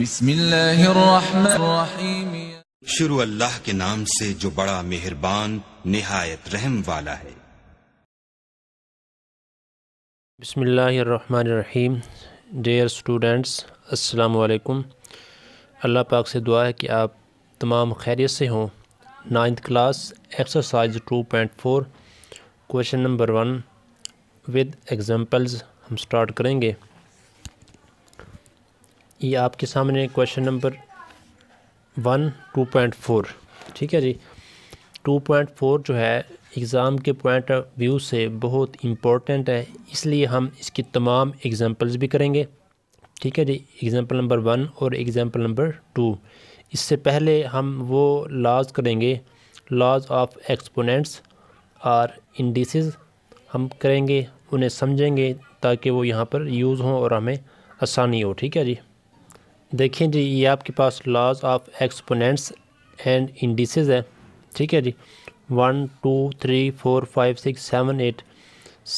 बिस्मिल्लाहिर्रहमानिर्रहीम शुरू अल्लाह के नाम से जो बड़ा मेहरबान निहायत रहम वाला है बिस्मिल्लाहिर्रहमानिर्रहीम डेयर स्टूडेंट्स अस्सलाम वालेकुम अल्लाह पाक से दुआ है कि आप तमाम खैरियत से हों ninth class exercise two point four question number one with examples हम स्टार्ट करेंगे ये आपके सामने question number one two point four ठीक है जी टू पॉइंट फोर जो है एग्ज़ाम के पॉइंट ऑफ व्यू से बहुत इम्पोर्टेंट है इसलिए हम इसकी तमाम एग्ज़ाम्पल्स भी करेंगे ठीक है जी एग्ज़ाम्पल नंबर वन और एग्ज़ाम्पल नंबर टू इससे पहले हम वो लॉज करेंगे लॉज ऑफ एक्सपोनेंट्स और इंडिसेस हम करेंगे उन्हें समझेंगे ताकि वो यहाँ पर यूज़ हों और हमें आसानी हो ठीक है जी देखें जी ये आपके पास laws of exponents and indices है ठीक है जी one two three four five six seven eight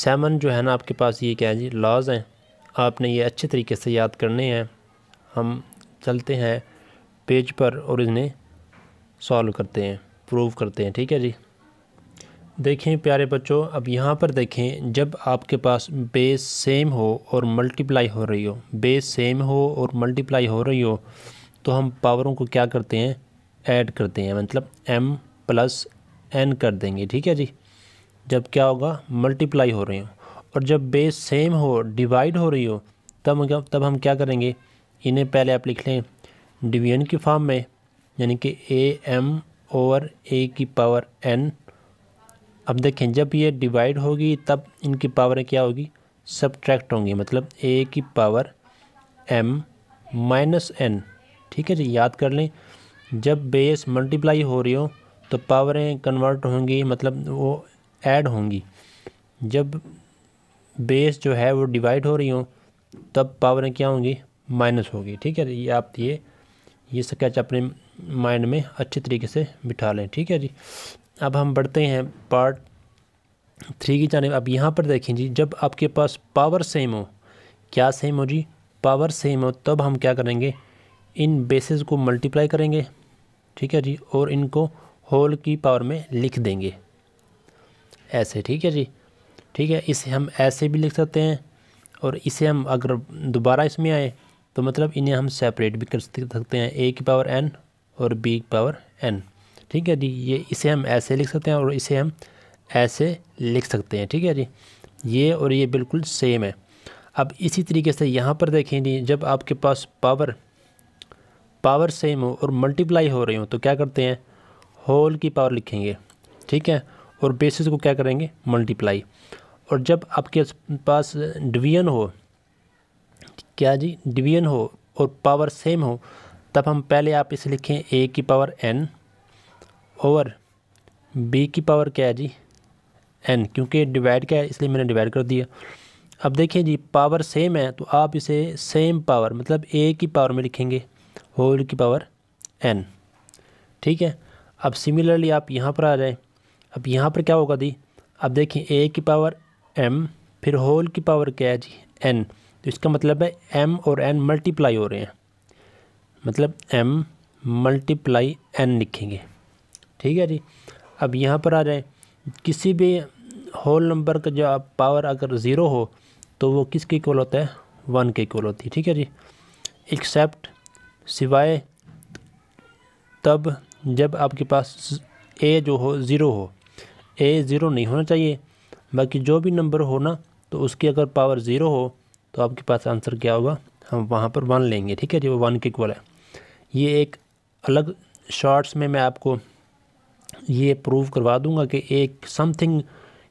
seven जो है ना आपके पास ये क्या है जी लॉज हैं आपने ये अच्छे तरीके से याद करने हैं हम चलते हैं पेज पर और इन्हें सॉल्व करते हैं प्रूव करते हैं ठीक है जी देखें प्यारे बच्चों अब यहाँ पर देखें जब आपके पास बेस सेम हो और मल्टीप्लाई हो रही हो बेस सेम हो और मल्टीप्लाई हो रही हो तो हम पावरों को क्या करते हैं ऐड करते हैं मतलब m प्लस एन कर देंगे ठीक है जी जब क्या होगा मल्टीप्लाई हो रही हो और जब बेस सेम हो डिवाइड हो रही हो तब तब हम क्या करेंगे इन्हें पहले आप लिख लें डिवीजन की फॉर्म में यानी कि ए एम ओवर ए की पावर एन अब देखें जब ये डिवाइड होगी तब इनकी पावरें क्या होगी सब्ट्रैक्ट होंगी मतलब ए की पावर एम माइनस एन ठीक है जी याद कर लें जब बेस मल्टीप्लाई हो रही हो तो पावरें कन्वर्ट होंगी मतलब वो ऐड होंगी जब बेस जो है वो डिवाइड हो रही हो तब पावरें क्या होंगी माइनस होगी ठीक है ये आप ये ये स्केच अपने माइंड में अच्छे तरीके से बिठा लें ठीक है जी अब हम बढ़ते हैं पार्ट थ्री की जानब अब यहाँ पर देखें जी जब आपके पास पावर सेम हो क्या सेम हो जी पावर सेम हो तब हम क्या करेंगे इन बेसिस को मल्टीप्लाई करेंगे ठीक है जी और इनको होल की पावर में लिख देंगे ऐसे ठीक है जी ठीक है इसे हम ऐसे भी लिख सकते हैं और इसे हम अगर दोबारा इसमें आए तो मतलब इन्हें हम सेपरेट भी कर सकते हैं ए की पावर एन और बी की पावर एन ठीक है जी ये इसे हम ऐसे लिख सकते हैं और इसे हम ऐसे लिख सकते हैं ठीक है जी ये और ये बिल्कुल सेम है अब इसी तरीके से यहाँ पर देखें जी जब आपके पास पावर पावर सेम हो और मल्टीप्लाई हो रही हो तो क्या करते हैं होल की पावर लिखेंगे ठीक है और बेसिस को क्या करेंगे मल्टीप्लाई और जब आपके पास डिवीजन हो क्या जी डिवीजन हो और पावर सेम हो तब हम पहले आप इसे लिखें ए की पावर एन ओवर बी की पावर क्या है जी एन क्योंकि डिवाइड क्या है इसलिए मैंने डिवाइड कर दिया अब देखिए जी पावर सेम है तो आप इसे सेम पावर मतलब ए की पावर में लिखेंगे होल की पावर एन ठीक है अब सिमिलरली आप यहाँ पर आ जाएं अब यहाँ पर क्या होगा दी अब देखें ए की पावर एम फिर होल की पावर क्या है जी एन तो इसका मतलब है एम और एन मल्टीप्लाई हो रहे हैं मतलब एम मल्टीप्लाई एन लिखेंगे ठीक है जी अब यहाँ पर आ जाए किसी भी होल नंबर का जो पावर अगर ज़ीरो हो तो वो किसके इक्वल होता है वन के इक्वल होती है ठीक है जी एक्सेप्ट सिवाय तब जब आपके पास ए जो हो ज़ीरो हो ए ज़ीरो नहीं होना चाहिए बाकी जो भी नंबर हो ना तो उसकी अगर पावर ज़ीरो हो तो आपके पास आंसर क्या होगा हम वहाँ पर वन लेंगे ठीक है जी वो वन के इक्वल है ये एक अलग शॉर्ट्स में मैं आपको ये प्रूव करवा दूंगा कि एक समथिंग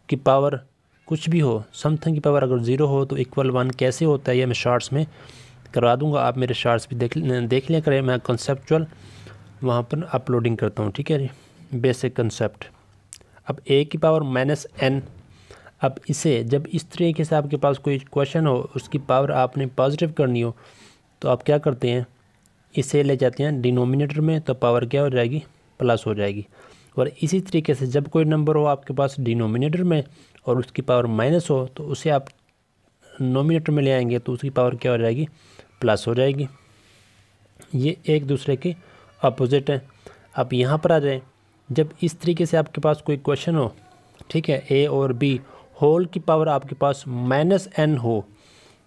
की पावर कुछ भी हो समथिंग की पावर अगर ज़ीरो हो तो इक्वल वन कैसे होता है ये मैं शार्ट्स में करवा दूंगा आप मेरे शार्ट्स भी देख देख लिया करें मैं कंसेप्चुअल वहाँ पर अपलोडिंग करता हूँ ठीक है जी बेसिक कंसेप्ट अब ए की पावर माइनस एन अब इसे जब इस तरीके से आपके पास कोई क्वेश्चन हो उसकी पावर आपने पॉजिटिव करनी हो तो आप क्या करते हैं इसे ले जाते हैं डिनोमिनेटर में तो पावर क्या हो जाएगी प्लस हो जाएगी और इसी तरीके से जब कोई नंबर हो आपके पास डिनोमिनेटर में और उसकी पावर माइनस हो तो उसे आप नोमिनेटर में ले आएंगे तो उसकी पावर क्या हो जाएगी प्लस हो जाएगी ये एक दूसरे के अपोजिट हैं आप यहाँ पर आ जाएं जब इस तरीके से आपके पास कोई क्वेश्चन हो ठीक है ए और बी होल की पावर आपके पास माइनस एन हो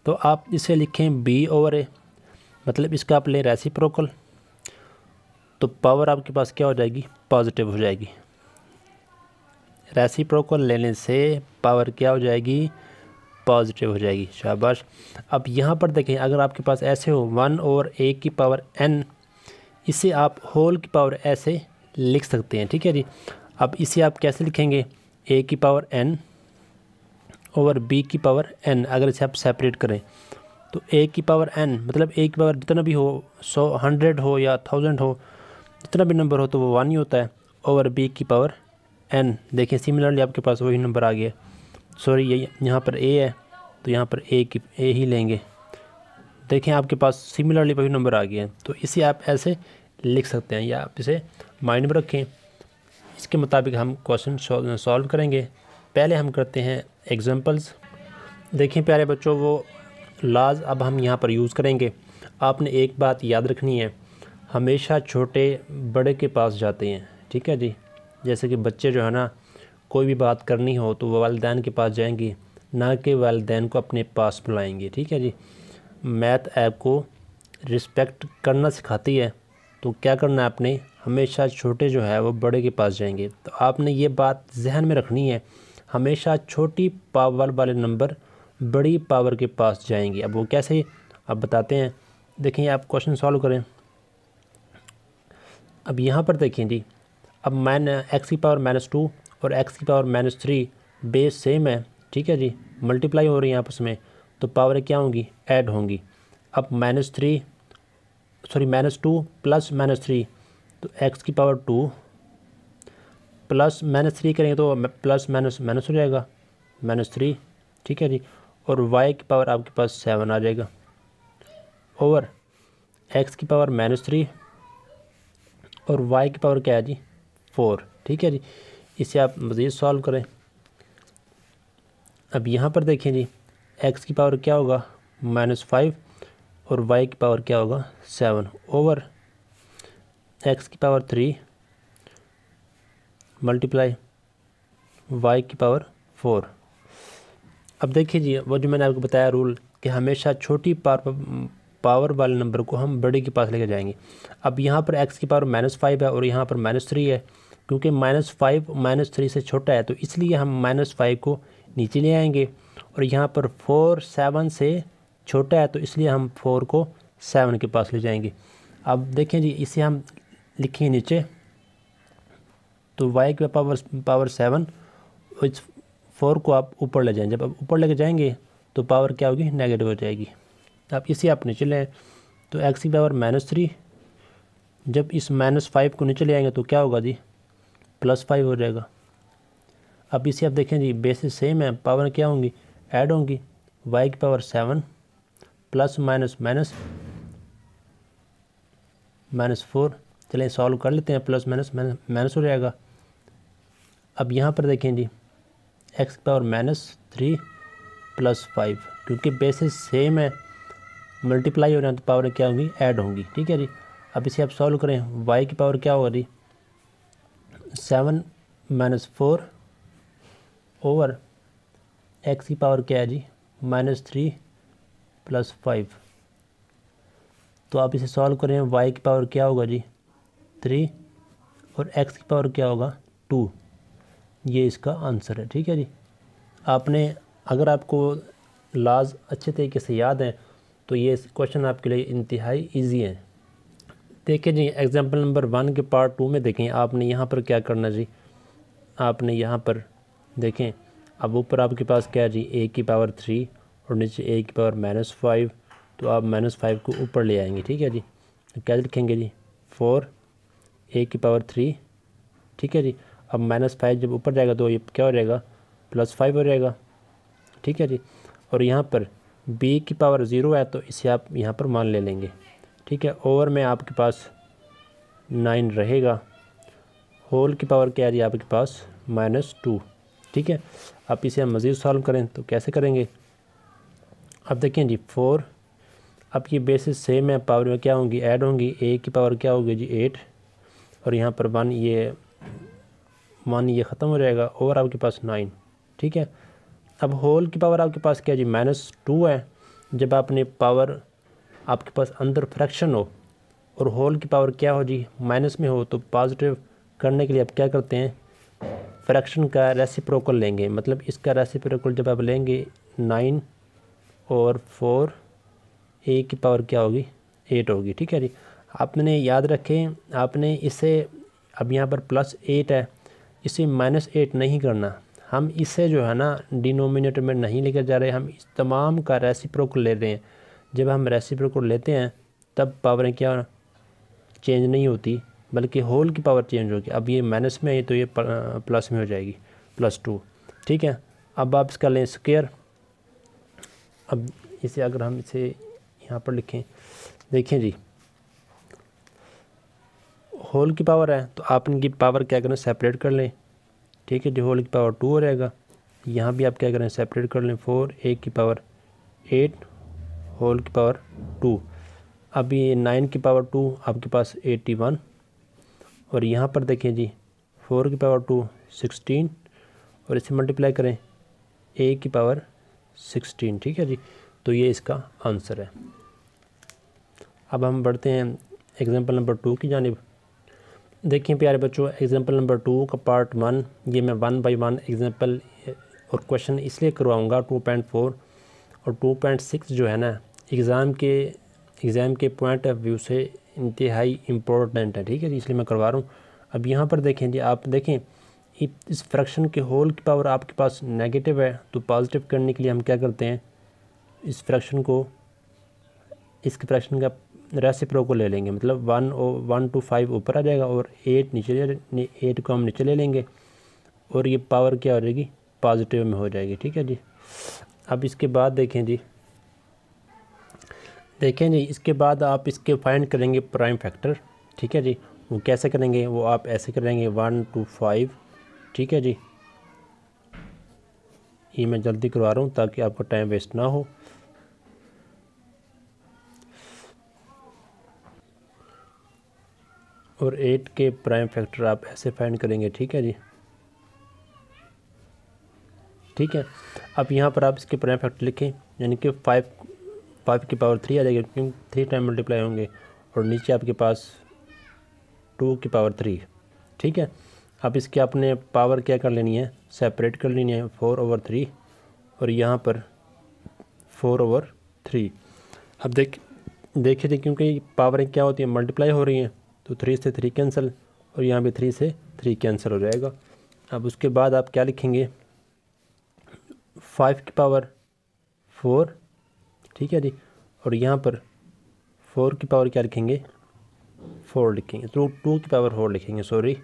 तो आप इसे लिखें बी ओवर ए मतलब इसका आप लें रेसिप्रोकल तो पावर आपके पास क्या हो जाएगी पॉजिटिव हो जाएगी रेसी लेने से पावर क्या हो जाएगी पॉजिटिव हो जाएगी शाबाश अब यहाँ पर देखें अगर आपके पास ऐसे हो वन और ए की पावर एन इसे आप होल की पावर ऐसे लिख सकते हैं ठीक है जी अब इसे आप कैसे लिखेंगे ए की पावर एन और बी की पावर एन अगर इसे आप सेपरेट करें तो ए की पावर एन मतलब ए की पावर जितना भी हो सौ हंड्रेड हो या थाउजेंड हो जितना भी नंबर हो तो वो वन ही होता है ओवर बी की पावर एन देखें सिमिलरली आपके पास वही नंबर आ गया सॉरी ये यहाँ पर ए है तो यहाँ पर ए की ए ही लेंगे देखें आपके पास सिमिलरली वही नंबर आ गया है तो इसे आप ऐसे लिख सकते हैं या आप इसे माइंड में रखें इसके मुताबिक हम क्वेश्चन सॉल्व करेंगे पहले हम करते हैं एग्जांपल्स देखें प्यारे बच्चों वो लाज अब हम यहाँ पर यूज़ करेंगे आपने एक बात याद रखनी है हमेशा छोटे बड़े के पास जाते हैं ठीक है जी जैसे कि बच्चे जो है ना कोई भी बात करनी हो तो वह वालदेन के पास जाएंगे ना कि वालदेन को अपने पास बुलाएंगे ठीक है जी मैथ ऐप को रिस्पेक्ट करना सिखाती है तो क्या करना है आपने हमेशा छोटे जो है वो बड़े के पास जाएंगे तो आपने ये बात जहन में रखनी है हमेशा छोटी पावर वाले नंबर बड़ी पावर के पास जाएंगे अब वो कैसे अब बताते हैं देखिए आप क्वेश्चन सॉल्व करें अब यहाँ पर देखें जी अब मैन एक्स की पावर माइनस टू और एक्स की power minus three base same है ठीक है जी मल्टीप्लाई हो रही है आपस में तो पावरें क्या होंगी ऐड होंगी अब minus three sorry minus two plus minus three तो एक्स की power two plus minus three करेंगे तो प्लस माइनस माइनस हो जाएगा माइनस थ्री ठीक है जी और वाई की पावर आपके पास सेवन आ जाएगा ओवर एक्स की पावर माइनस थ्री और वाई की पावर क्या है जी फोर ठीक है जी इसे आप मज़ीद सॉल्व करें अब यहाँ पर देखें जी एक्स की पावर क्या होगा माइनस फाइव और वाई की पावर क्या होगा सेवन ओवर एक्स की पावर थ्री मल्टीप्लाई वाई की पावर फोर अब देखिए जी वो जो मैंने आपको बताया रूल कि हमेशा छोटी पावर पावर वाले नंबर को हम बड़े के पास लेकर जाएंगे अब यहाँ पर एक्स की पावर माइनस फाइव है और यहाँ पर माइनस थ्री है क्योंकि माइनस फाइव माइनस थ्री से छोटा है तो इसलिए हम माइनस फाइव को नीचे ले आएंगे और यहाँ पर फोर सेवन से छोटा है तो इसलिए हम फोर को सेवन के पास ले जाएंगे अब देखें जी इसे हम लिखें नीचे तो वाई के पावर पावर सेवन इस फोर को आप ऊपर ले जाएँ जब आप ऊपर लेके जाएंगे तो पावर क्या होगी नेगेटिव हो जाएगी तो आप इसे आप नीचे लें तो एक्स की पावर माइनस थ्री जब इस माइनस फाइव को नीचे ले आएंगे तो क्या होगा जी प्लस फाइव हो जाएगा अब इसे आप देखें जी बेसिस सेम है पावर क्या होंगी ऐड होंगी वाई की power seven plus minus minus minus four चलें सॉल्व कर लेते हैं प्लस माइनस माइनस हो जाएगा अब यहाँ पर देखें जी एक्स की power minus three plus five क्योंकि बेसिस सेम है मल्टीप्लाई हो रहे हैं तो पावर क्या होंगी ऐड होंगी ठीक है जी अब इसे आप सॉल्व करें वाई की पावर क्या होगा जी seven minus four over x की पावर क्या है जी माइनस थ्री प्लस फाइव तो आप इसे सॉल्व करें वाई की पावर क्या होगा जी थ्री और एक्स की पावर क्या होगा टू ये इसका आंसर है ठीक है जी आपने अगर आपको लाज अच्छे तरीके से याद है तो ये क्वेश्चन आपके लिए इंतहाई ईजी है देखिए जी एग्ज़ाम्पल नंबर वन के पार्ट टू में देखें आपने यहाँ पर क्या करना जी आपने यहाँ पर देखें अब ऊपर आपके पास क्या है जी ए की पावर थ्री और नीचे ए की पावर माइनस फाइव तो आप माइनस फाइव को ऊपर ले आएंगे ठीक है जी क्या लिखेंगे जी फोर ए की पावर थ्री ठीक है जी अब माइनस फाइव जब ऊपर जाएगा तो ये क्या हो जाएगा प्लस फाइव हो जाएगा ठीक है जी और यहाँ पर बी की पावर ज़ीरो है तो इसे आप यहाँ पर मान ले लेंगे ठीक है ओवर में आपके पास नाइन रहेगा होल की पावर क्या आ रही है आपके पास माइनस टू ठीक है आप इसे हम मज़ीद सॉल्व करें तो कैसे करेंगे अब देखें जी फोर अब ये बेसिस सेम है पावर में क्या होंगी ऐड होंगी ए की पावर क्या होगी जी एट और यहाँ पर वन ये वन ये ख़त्म हो जाएगा और आपके पास नाइन ठीक है अब होल की पावर आपके पास क्या जी माइनस टू है जब आपने पावर आपके पास अंदर फ्रैक्शन हो और होल की पावर क्या हो जी माइनस में हो तो पॉजिटिव करने के लिए आप क्या करते हैं फ्रैक्शन का रेसिप्रोकल लेंगे मतलब इसका रेसिप्रोकल जब आप लेंगे नाइन और फोर ए की पावर क्या होगी एट होगी ठीक है जी आपने याद रखें आपने इसे अब यहाँ पर प्लस एट है इसे माइनस एट नहीं करना हम इसे जो है ना डिनोमिनेटर में नहीं लेकर जा रहे हम इस तमाम का रेसिप्रोक ले रहे हैं जब हम रेसिप्रोक लेते हैं तब पावरें क्या चेंज नहीं होती बल्कि होल की पावर चेंज होगी अब ये माइनस में है तो ये प्लस में हो जाएगी प्लस टू ठीक है अब आप इसका लें स्क्र अब इसे अगर हम इसे यहाँ पर लिखें देखें जी होल की पावर है तो आप इनकी पावर क्या करें सेपरेट कर लें ठीक है जो होल की पावर टू हो जाएगा यहाँ भी आप क्या करें सेपरेट कर लें फोर ए की पावर एट होल की पावर टू अभी नाइन की पावर टू आपके पास एट्टी वन और यहाँ पर देखें जी फोर की पावर टू सिक्सटीन और इसे मल्टीप्लाई करें ए की पावर सिक्सटीन ठीक है जी तो ये इसका आंसर है अब हम बढ़ते हैं एग्ज़ाम्पल नंबर टू की जानब देखिए प्यारे बच्चों एग्जांपल नंबर टू का पार्ट वन ये मैं वन बाय वन एग्जांपल और क्वेश्चन इसलिए करवाऊँगा टू पॉइंट फोर और टू पॉइंट सिक्स जो है ना एग्ज़ाम के एग्ज़ाम के पॉइंट ऑफ व्यू से इंतहाई इम्पोर्टेंट है ठीक है जी इसलिए मैं करवा रहा हूँ अब यहाँ पर देखें जी आप देखें इस फ्रैक्शन के होल की पावर आपके पास नेगेटिव है तो पॉजिटिव करने के लिए हम क्या करते हैं इस फ्रैक्शन को इस फ्रैक्शन का रेसिप्रो को ले लेंगे मतलब one o one two five ऊपर आ जाएगा और एट नीचे एट को हम नीचे ले लेंगे और ये पावर क्या हो जाएगी पॉजिटिव में हो जाएगी ठीक है जी अब इसके बाद देखें जी देखें जी इसके बाद आप इसके फाइंड करेंगे प्राइम फैक्टर ठीक है जी वो कैसे करेंगे वो आप ऐसे करेंगे वन टू फाइव ठीक है जी ये मैं जल्दी करवा रहा हूँ ताकि आपका टाइम वेस्ट ना हो और एट के प्राइम फैक्टर आप ऐसे फाइंड करेंगे ठीक है जी ठीक है अब यहाँ पर आप इसके प्राइम फैक्टर लिखें यानी कि फाइव फाइव की पावर थ्री आ जाएगी क्योंकि थ्री टाइम मल्टीप्लाई होंगे और नीचे आपके पास टू की पावर थ्री ठीक है अब इसके आपने पावर क्या कर लेनी है सेपरेट कर लेनी है फोर ओवर थ्री और यहाँ पर फोर ओवर थ्री अब देख देखिए थे क्योंकि पावरें क्या होती हैं मल्टीप्लाई हो रही हैं तो थ्री से थ्री कैंसिल और यहाँ भी थ्री से थ्री कैंसिल हो जाएगा अब उसके बाद आप क्या लिखेंगे फाइव की पावर फोर ठीक है जी और यहाँ पर फोर की पावर क्या लिखेंगे फोर लिखेंगे तो टू की पावर फोर लिखेंगे सॉरी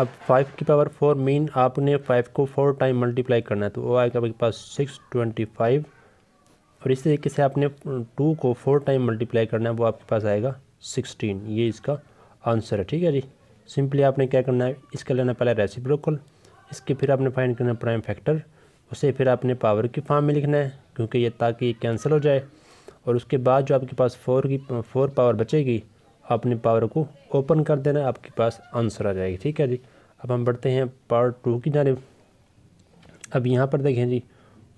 अब फाइव की पावर फोर मीन आपने फाइव को फोर टाइम मल्टीप्लाई करना है तो वो आएगा आपके पास सिक्स ट्वेंटी फाइव और इस तरीके से आपने टू को फोर टाइम मल्टीप्लाई करना है वो आपके पास आएगा सिक्सटीन ये इसका आंसर है ठीक है जी सिंपली आपने क्या करना है इसका लेना पहले रेसिप्रोकल इसके फिर आपने फाइंड करना प्राइम फैक्टर उसे फिर आपने पावर की फॉर्म में लिखना है क्योंकि ये ताकि ये कैंसिल हो जाए और उसके बाद जो आपके पास फोर की फोर पावर बचेगी आपने पावर को ओपन कर देना आपके पास आंसर आ जाएगी ठीक है जी अब हम बढ़ते हैं पावर टू की जानब अब यहाँ पर देखें जी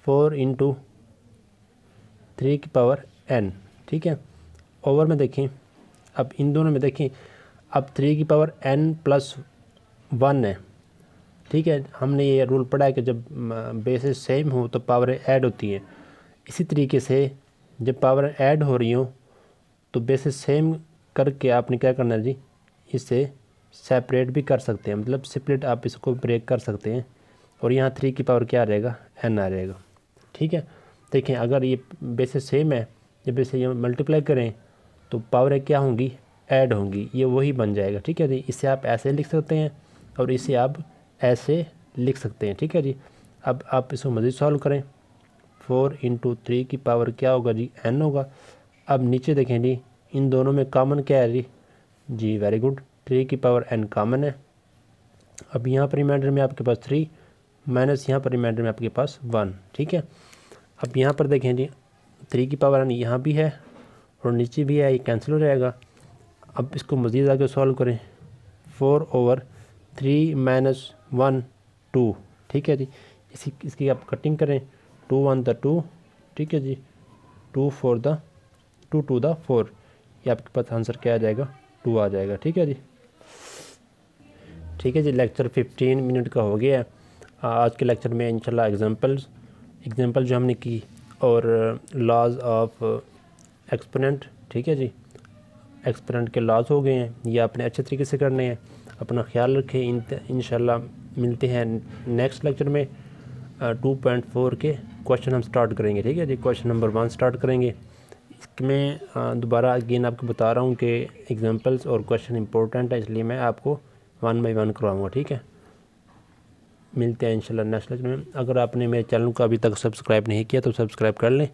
फोर इंटू थ्री की पावर एन ठीक है ओवर में देखें अब इन दोनों में देखें अब थ्री की पावर एन प्लस वन है ठीक है हमने ये रूल पढ़ा है कि जब बेसिस सेम हो तो पावरें ऐड होती हैं इसी तरीके से जब पावर ऐड हो रही हो तो बेसिस सेम करके आपने क्या करना है जी इसे सेपरेट भी कर सकते हैं मतलब सेपरेट आप इसको ब्रेक कर सकते हैं और यहाँ थ्री की पावर क्या रहेगा एन आ रहेगा ठीक है देखें अगर ये बेसिस सेम है जब इसे मल्टीप्लाई करें तो पावरें क्या होंगी ऐड होंगी ये वही बन जाएगा ठीक है जी इसे आप ऐसे लिख सकते हैं और इसे आप ऐसे लिख सकते हैं ठीक है जी अब आप इसको मज़ीद सॉल्व करें फोर इंटू थ्री की पावर क्या होगा जी एन होगा अब नीचे देखें जी इन दोनों में कामन क्या है जी जी वेरी गुड थ्री की पावर एन कामन है अब यहाँ पर रिमाइंडर में आपके पास थ्री माइनस यहाँ पर रिमाइंडर में आपके पास वन ठीक है अब यहाँ पर देखें जी थ्री की पावर एन यहाँ भी है और नीचे भी है ये कैंसिल हो जाएगा अब इसको मज़ीद आगे सॉल्व करें four over three minus one two ठीक है जी इसी इसकी आप कटिंग करें टू वन द टू ठीक है जी two four the two two the four ये आपके पास आंसर क्या आ जाएगा टू आ जाएगा ठीक है जी ठीक है जी लेक्चर फिफ्टीन मिनट का हो गया है आज के लेक्चर में इंशाल्लाह एग्जांपल्स एग्जांपल जो हमने की और लॉज ऑफ एक्सपोनेंट ठीक है जी एक्सपोनेंट के लॉज हो गए हैं ये आपने अच्छे तरीके से करने हैं अपना ख्याल रखें इन इन मिलते हैं नेक्स्ट लेक्चर में टू पॉइंट फोर के क्वेश्चन हम स्टार्ट करेंगे ठीक है जी क्वेश्चन नंबर वन स्टार्ट करेंगे इसमें दोबारा अगेन आपको बता रहा हूँ कि एग्जांपल्स और क्वेश्चन इंपॉर्टेंट है इसलिए मैं आपको वन बाई वन करवाऊँगा ठीक है मिलते हैं इंशाल्लाह नेक्स्ट लेक्चर में अगर आपने मेरे चैनल को अभी तक सब्सक्राइब नहीं किया तो सब्सक्राइब कर लें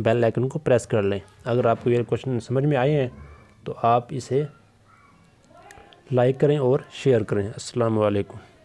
बेल आइकन को प्रेस कर लें अगर आपको ये क्वेश्चन समझ में आए हैं तो आप इसे लाइक करें और शेयर करें वालेकुम